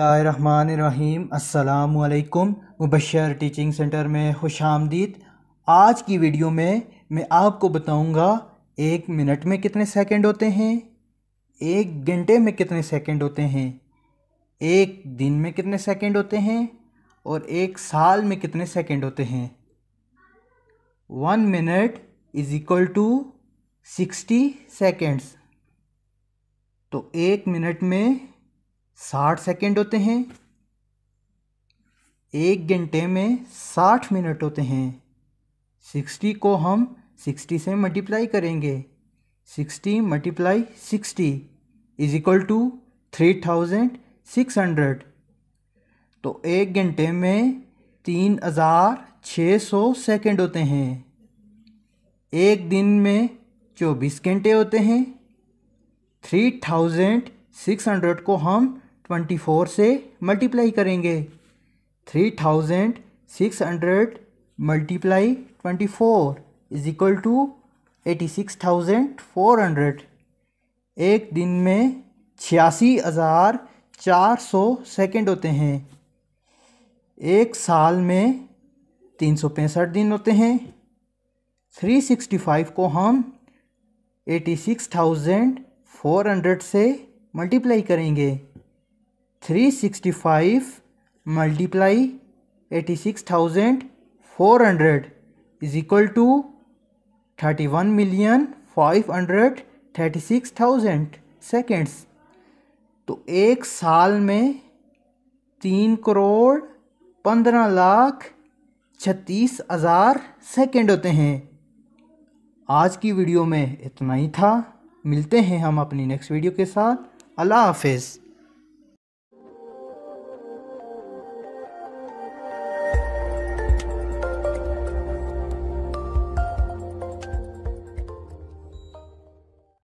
अस्सलाम वालेकुम Mubashar teaching centre में खुश आमदीद आज की वीडियो में मैं आपको बताऊंगा एक मिनट में कितने सेकंड होते हैं एक घंटे में कितने सेकंड होते हैं एक दिन में कितने सेकंड होते हैं और एक साल में कितने सेकंड होते हैं one minute is equal to sixty seconds तो एक मिनट में साठ सेकेंड होते हैं एक घंटे में साठ मिनट होते हैं सिक्सटी को हम सिक्सटी से मल्टीप्लाई करेंगे sixty multiply sixty is equal to three thousand six hundred तो एक घंटे में तीन हज़ार छः सौ सेकेंड होते हैं एक दिन में चौबीस घंटे होते हैं थ्री थाउजेंड सिक्स हंड्रेड को हम ट्वेंटी फोर से मल्टीप्लाई करेंगे three thousand six hundred multiply twenty four is equal to eighty six thousand four hundred एक दिन में छियासी हज़ार चार सौ सेकेंड होते हैं एक साल में तीन सौ पैंसठ दिन होते हैं थ्री सिक्सटी फाइव को हम eighty six thousand four hundred से मल्टीप्लाई करेंगे three sixty five multiply eighty six thousand four hundred is equal to thirty one million five hundred thirty six thousand seconds तो एक साल में तीन करोड़ पंद्रह लाख छत्तीस हज़ार सेकेंड होते हैं आज की वीडियो में इतना ही था मिलते हैं हम अपनी नेक्स्ट वीडियो के साथ अल्लाह हाफिज़